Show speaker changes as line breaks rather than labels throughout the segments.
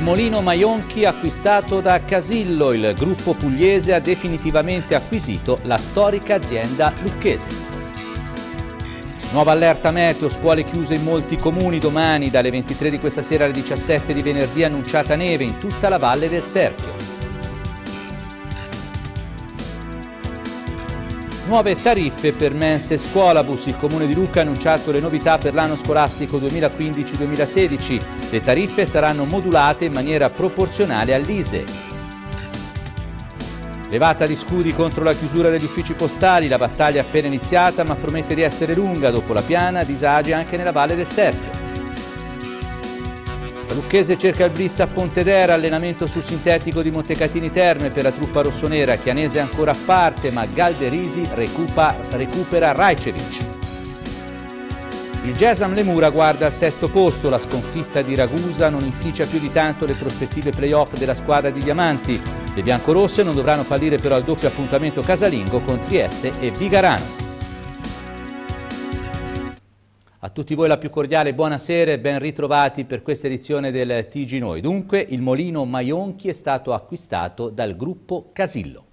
Il Molino Maionchi acquistato da Casillo, il gruppo pugliese ha definitivamente acquisito la storica azienda lucchese. Nuova allerta meteo, scuole chiuse in molti comuni domani, dalle 23 di questa sera alle 17 di venerdì annunciata neve in tutta la valle del Serchio. Nuove tariffe per mense e scuolabus. Il Comune di Lucca ha annunciato le novità per l'anno scolastico 2015-2016. Le tariffe saranno modulate in maniera proporzionale all'ISE. Levata di scudi contro la chiusura degli uffici postali, la battaglia è appena iniziata ma promette di essere lunga dopo la piana, disagi anche nella Valle del Serchio. Lucchese cerca il blitz a Pontedera, allenamento sul sintetico di Montecatini Terme per la truppa rossonera, Chianese ancora a parte ma Galderisi recupa, recupera Rajcevic. Il Gesam Lemura guarda al sesto posto, la sconfitta di Ragusa non inficia più di tanto le prospettive playoff della squadra di Diamanti. Le biancorosse non dovranno fallire però al doppio appuntamento casalingo con Trieste e Vigarano. A tutti voi la più cordiale buonasera e ben ritrovati per questa edizione del TG Noi. Dunque, il molino Maionchi è stato acquistato dal gruppo Casillo.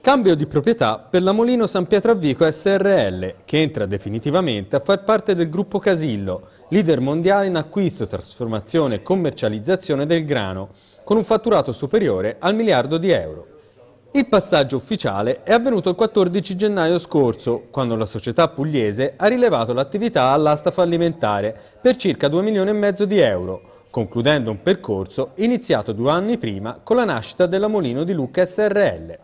Cambio di proprietà per la Molino San Pietravico
SRL, che entra definitivamente a far parte del gruppo Casillo, leader mondiale in acquisto, trasformazione e commercializzazione del grano, con un fatturato superiore al miliardo di euro. Il passaggio ufficiale è avvenuto il 14 gennaio scorso, quando la società pugliese ha rilevato l'attività all'asta fallimentare per circa 2 milioni e mezzo di euro, concludendo un percorso iniziato due anni prima con la nascita della Molino di Lucca SRL.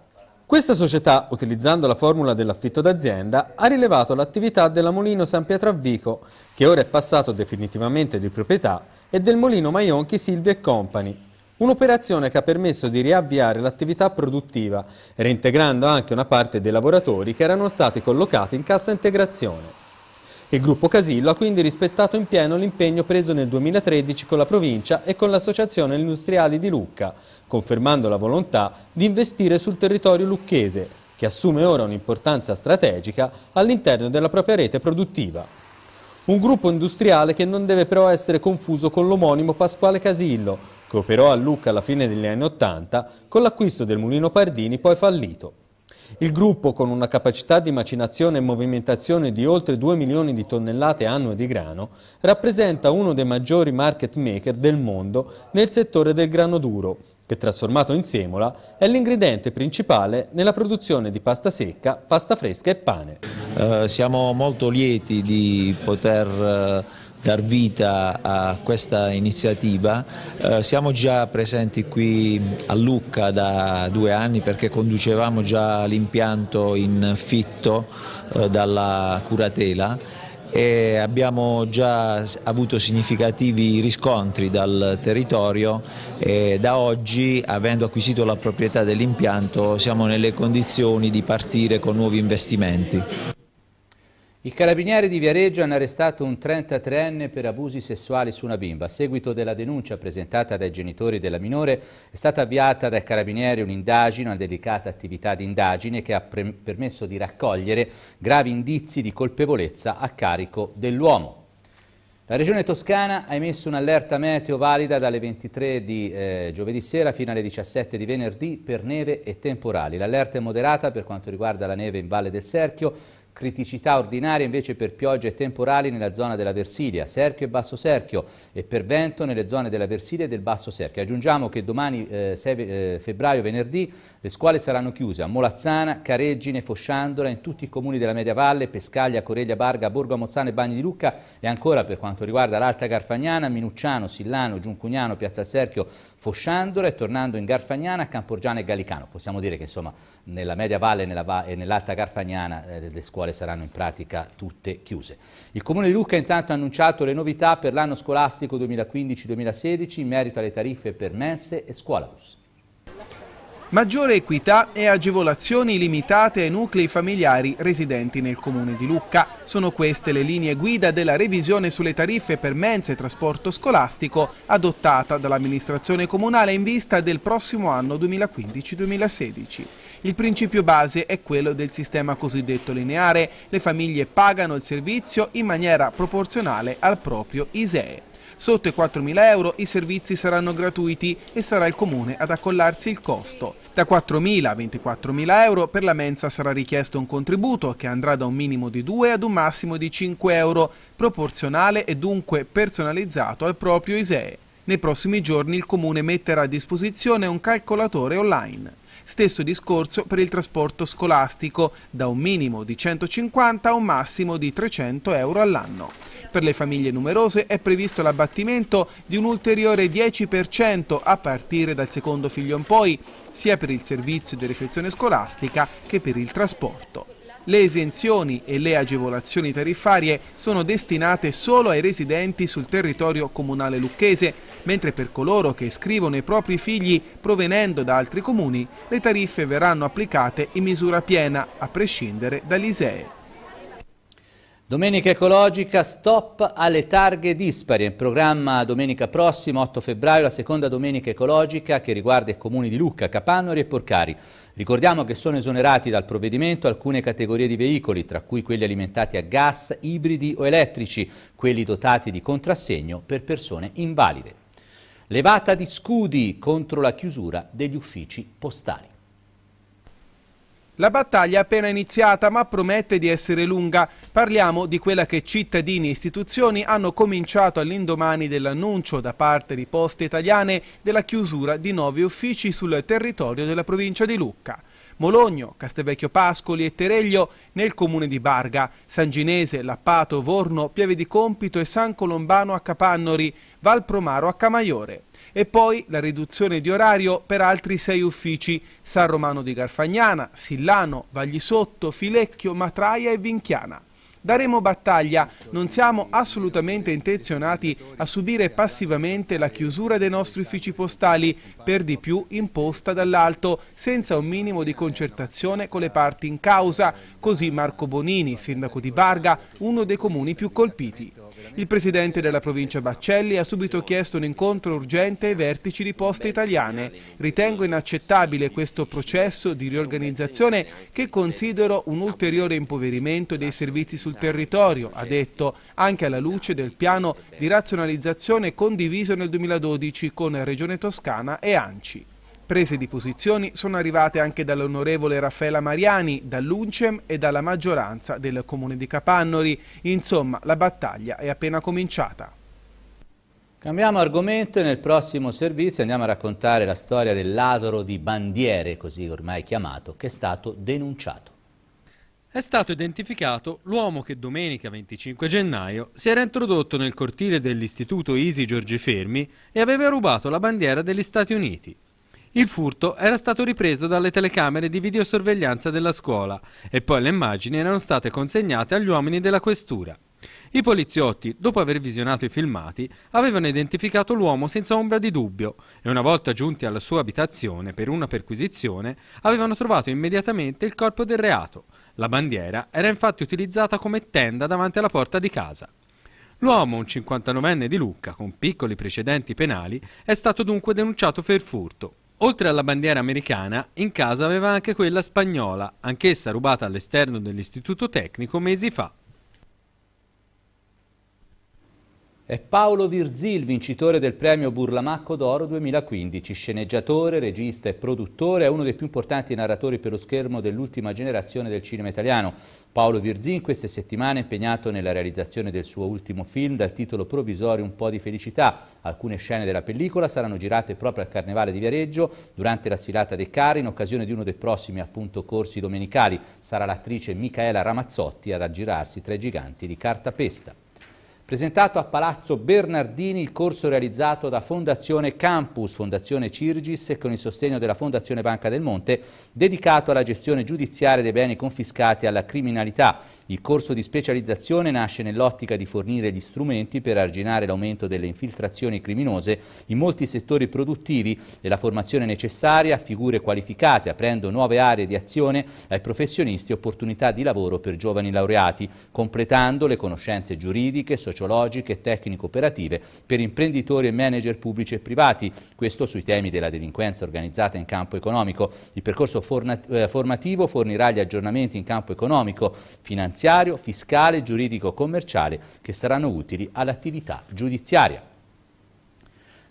Questa società, utilizzando la formula dell'affitto d'azienda, ha rilevato l'attività della Molino San Pietro a che ora è passato definitivamente di proprietà, e del Molino Maionchi Silvia Company, Un'operazione che ha permesso di riavviare l'attività produttiva, reintegrando anche una parte dei lavoratori che erano stati collocati in cassa integrazione. Il gruppo Casillo ha quindi rispettato in pieno l'impegno preso nel 2013 con la provincia e con l'Associazione Industriali di Lucca, confermando la volontà di investire sul territorio lucchese, che assume ora un'importanza strategica all'interno della propria rete produttiva. Un gruppo industriale che non deve però essere confuso con l'omonimo Pasquale Casillo, Cooperò ecco, a Lucca alla fine degli anni Ottanta, con l'acquisto del mulino Pardini poi fallito. Il gruppo, con una capacità di macinazione e movimentazione di oltre 2 milioni di tonnellate annue di grano, rappresenta uno dei maggiori market maker del mondo nel settore del grano duro, che trasformato in semola è l'ingrediente principale nella produzione di pasta secca, pasta fresca e pane.
Eh, siamo molto lieti di poter eh, dar vita a questa iniziativa. Eh, siamo già presenti qui a Lucca da due anni perché conducevamo già l'impianto in fitto eh, dalla curatela e abbiamo già avuto significativi riscontri dal territorio e da oggi, avendo acquisito la proprietà dell'impianto, siamo nelle condizioni di partire con nuovi investimenti. I carabinieri di Viareggio hanno arrestato un 33enne per abusi sessuali su una bimba. A seguito della denuncia presentata dai genitori della minore è stata avviata dai carabinieri un'indagine, una delicata attività di indagine che ha permesso di raccogliere gravi indizi di colpevolezza a carico dell'uomo. La regione toscana ha emesso un'allerta meteo valida dalle 23 di eh, giovedì sera fino alle 17 di venerdì per neve e temporali. L'allerta è moderata per quanto riguarda la neve in Valle del Serchio, Criticità ordinaria invece per piogge e temporali nella zona della Versilia, Serchio e Basso Serchio e per vento nelle zone della Versilia e del Basso Serchio. Aggiungiamo che domani eh, 6 eh, febbraio, venerdì, le scuole saranno chiuse a Molazzana, Careggine, Fosciandola, in tutti i comuni della Media Valle, Pescaglia, Coreglia, Barga, Borgo Mozzano e Bagni di Lucca e ancora per quanto riguarda l'Alta Garfagnana, Minucciano, Sillano, Giuncugnano, Piazza Serchio, Fosciandola e tornando in Garfagnana, Camporgiana e Gallicano. Possiamo dire che insomma nella media valle e nell'alta Carfagnana eh, le scuole saranno in pratica tutte chiuse. Il Comune di Lucca intanto ha annunciato le novità per l'anno scolastico 2015-2016 in merito alle tariffe per mense e scuolabus
maggiore equità e agevolazioni limitate ai nuclei familiari residenti nel comune di Lucca. Sono queste le linee guida della revisione sulle tariffe per mense e trasporto scolastico adottata dall'amministrazione comunale in vista del prossimo anno 2015-2016. Il principio base è quello del sistema cosiddetto lineare, le famiglie pagano il servizio in maniera proporzionale al proprio ISEE. Sotto i 4.000 euro i servizi saranno gratuiti e sarà il comune ad accollarsi il costo. Da 4.000 a 24.000 euro per la mensa sarà richiesto un contributo che andrà da un minimo di 2 ad un massimo di 5 euro, proporzionale e dunque personalizzato al proprio ISEE. Nei prossimi giorni il comune metterà a disposizione un calcolatore online. Stesso discorso per il trasporto scolastico, da un minimo di 150 a un massimo di 300 euro all'anno. Per le famiglie numerose è previsto l'abbattimento di un ulteriore 10% a partire dal secondo figlio in poi, sia per il servizio di refezione scolastica che per il trasporto. Le esenzioni e le agevolazioni tariffarie sono destinate solo ai residenti sul territorio comunale lucchese, mentre per coloro che iscrivono i propri figli provenendo da altri comuni, le tariffe verranno applicate in misura piena, a prescindere dall'ISEE. Domenica ecologica, stop alle targhe dispari. in
programma domenica prossima, 8 febbraio, la seconda domenica ecologica che riguarda i comuni di Lucca, Capannori e Porcari. Ricordiamo che sono esonerati dal provvedimento alcune categorie di veicoli, tra cui quelli alimentati a gas, ibridi o elettrici, quelli dotati di contrassegno per persone invalide. Levata di scudi contro la chiusura degli uffici
postali. La battaglia è appena iniziata ma promette di essere lunga. Parliamo di quella che cittadini e istituzioni hanno cominciato all'indomani dell'annuncio da parte di Poste Italiane della chiusura di nove uffici sul territorio della provincia di Lucca. Mologno, Castelvecchio Pascoli e Tereglio nel comune di Barga, Sanginese, Lappato, Vorno, Pieve di Compito e San Colombano a Capannori, Valpromaro a Camaiore e poi la riduzione di orario per altri sei uffici San Romano di Garfagnana, Sillano, Vaglisotto, Filecchio, Matraia e Vinchiana. Daremo battaglia, non siamo assolutamente intenzionati a subire passivamente la chiusura dei nostri uffici postali, per di più imposta dall'alto, senza un minimo di concertazione con le parti in causa, così Marco Bonini, sindaco di Barga, uno dei comuni più colpiti. Il presidente della provincia Baccelli ha subito chiesto un incontro urgente ai vertici di poste italiane. Ritengo inaccettabile questo processo di riorganizzazione che considero un ulteriore impoverimento dei servizi sul territorio, ha detto, anche alla luce del piano di razionalizzazione condiviso nel 2012 con Regione Toscana e ANCI. Prese di posizioni sono arrivate anche dall'onorevole Raffaella Mariani, dall'Uncem e dalla maggioranza del comune di Capannori. Insomma, la battaglia è appena cominciata.
Cambiamo argomento e nel prossimo servizio andiamo a raccontare la storia dell'adoro di bandiere, così ormai chiamato, che è stato denunciato.
È stato identificato l'uomo che domenica 25 gennaio si era introdotto nel cortile dell'istituto Isi Giorgi Fermi e aveva rubato la bandiera degli Stati Uniti. Il furto era stato ripreso dalle telecamere di videosorveglianza della scuola e poi le immagini erano state consegnate agli uomini della questura. I poliziotti, dopo aver visionato i filmati, avevano identificato l'uomo senza ombra di dubbio e una volta giunti alla sua abitazione per una perquisizione avevano trovato immediatamente il corpo del reato. La bandiera era infatti utilizzata come tenda davanti alla porta di casa. L'uomo, un 59enne di Lucca, con piccoli precedenti penali, è stato dunque denunciato per furto. Oltre alla bandiera americana, in casa aveva anche quella spagnola, anch'essa rubata all'esterno dell'istituto tecnico
mesi fa. è Paolo Virzil, vincitore del premio Burlamacco d'Oro 2015, sceneggiatore, regista e produttore, è uno dei più importanti narratori per lo schermo dell'ultima generazione del cinema italiano. Paolo Virzil in queste settimane è impegnato nella realizzazione del suo ultimo film dal titolo provvisorio Un po' di felicità. Alcune scene della pellicola saranno girate proprio al Carnevale di Viareggio durante la sfilata dei cari in occasione di uno dei prossimi appunto corsi domenicali. Sarà l'attrice Micaela Ramazzotti ad aggirarsi tra i giganti di cartapesta. Presentato a Palazzo Bernardini il corso realizzato da Fondazione Campus, Fondazione Cirgis e con il sostegno della Fondazione Banca del Monte, dedicato alla gestione giudiziaria dei beni confiscati alla criminalità. Il corso di specializzazione nasce nell'ottica di fornire gli strumenti per arginare l'aumento delle infiltrazioni criminose in molti settori produttivi e la formazione necessaria a figure qualificate, aprendo nuove aree di azione ai professionisti e opportunità di lavoro per giovani laureati, completando le conoscenze giuridiche, sociali sociologiche e tecnico-operative per imprenditori e manager pubblici e privati, questo sui temi della delinquenza organizzata in campo economico. Il percorso eh, formativo fornirà gli aggiornamenti in campo economico, finanziario, fiscale, giuridico-commerciale che saranno utili all'attività giudiziaria.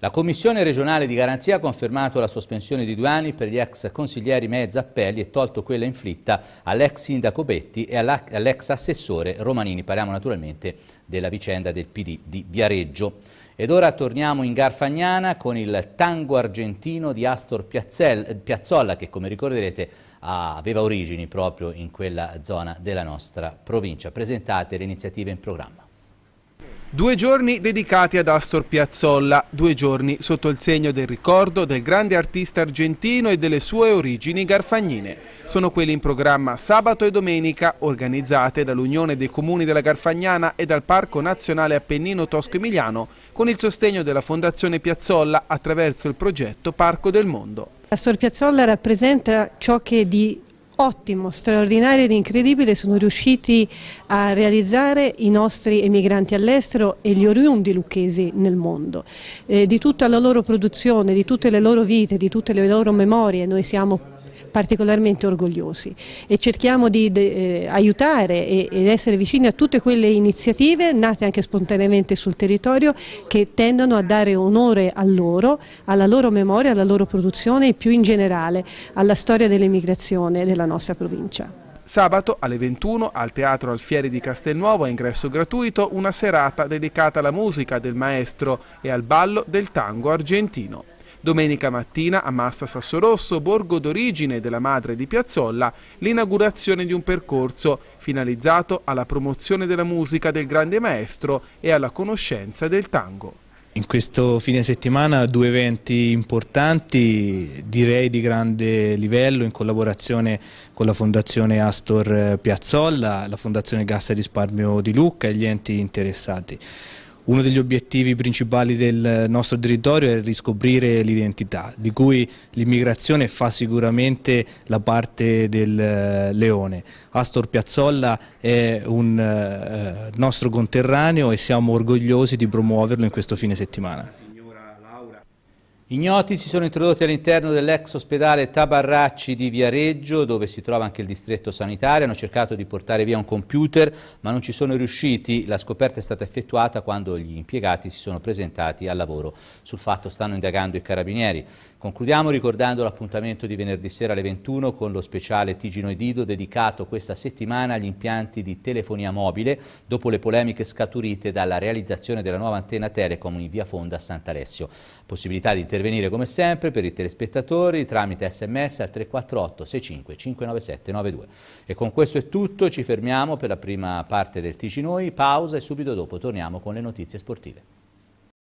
La Commissione regionale di garanzia ha confermato la sospensione di due anni per gli ex consiglieri Mezza Appelli e tolto quella inflitta all'ex sindaco Betti e all'ex assessore Romanini. Parliamo naturalmente della vicenda del PD di Viareggio. Ed ora torniamo in Garfagnana con il tango argentino di Astor Piazzolla che come ricorderete aveva origini proprio in quella zona della nostra provincia. Presentate le iniziative in
programma. Due giorni dedicati ad Astor Piazzolla, due giorni sotto il segno del ricordo del grande artista argentino e delle sue origini garfagnine. Sono quelli in programma sabato e domenica, organizzate dall'Unione dei Comuni della Garfagnana e dal Parco Nazionale Appennino Tosco Emiliano, con il sostegno della Fondazione Piazzolla attraverso il progetto Parco del Mondo. Astor Piazzolla rappresenta ciò che di ottimo, straordinario ed incredibile sono riusciti a realizzare i nostri emigranti all'estero e gli oriundi lucchesi nel mondo. Eh, di tutta la loro produzione, di tutte le loro vite, di tutte le loro memorie, noi siamo particolarmente orgogliosi e cerchiamo di eh, aiutare e, ed essere vicini a tutte quelle iniziative nate anche spontaneamente sul territorio che tendono a dare onore a loro, alla loro memoria, alla loro produzione e più in generale alla storia dell'emigrazione della nostra provincia. Sabato alle 21 al Teatro Alfieri di Castelnuovo a ingresso gratuito una serata dedicata alla musica del maestro e al ballo del tango argentino. Domenica mattina a Massa Sassorosso, borgo d'origine della madre di Piazzolla, l'inaugurazione di un percorso finalizzato alla promozione della musica del grande maestro e alla conoscenza del tango.
In questo fine settimana due eventi importanti, direi di grande livello, in collaborazione con la Fondazione Astor Piazzolla, la Fondazione Gas e Risparmio di Lucca e gli enti interessati. Uno degli obiettivi principali del nostro territorio è riscoprire l'identità, di cui l'immigrazione fa sicuramente la parte del eh, leone. Astor Piazzolla è un eh, nostro conterraneo e siamo orgogliosi di promuoverlo in questo fine
settimana. Ignoti si sono introdotti all'interno dell'ex ospedale Tabarracci di Viareggio, dove si trova anche il distretto sanitario. Hanno cercato di portare via un computer, ma non ci sono riusciti. La scoperta è stata effettuata quando gli impiegati si sono presentati al lavoro. Sul fatto stanno indagando i carabinieri. Concludiamo ricordando l'appuntamento di venerdì sera alle 21 con lo speciale Tigino e dedicato questa settimana agli impianti di telefonia mobile dopo le polemiche scaturite dalla realizzazione della nuova antenna Telecom in via Fonda a Sant'Alessio. Possibilità di intervenire come sempre per i telespettatori tramite sms al 348 65 597 92. E con questo è tutto, ci fermiamo per la prima parte del Tiginoi, pausa e subito dopo torniamo con le notizie sportive.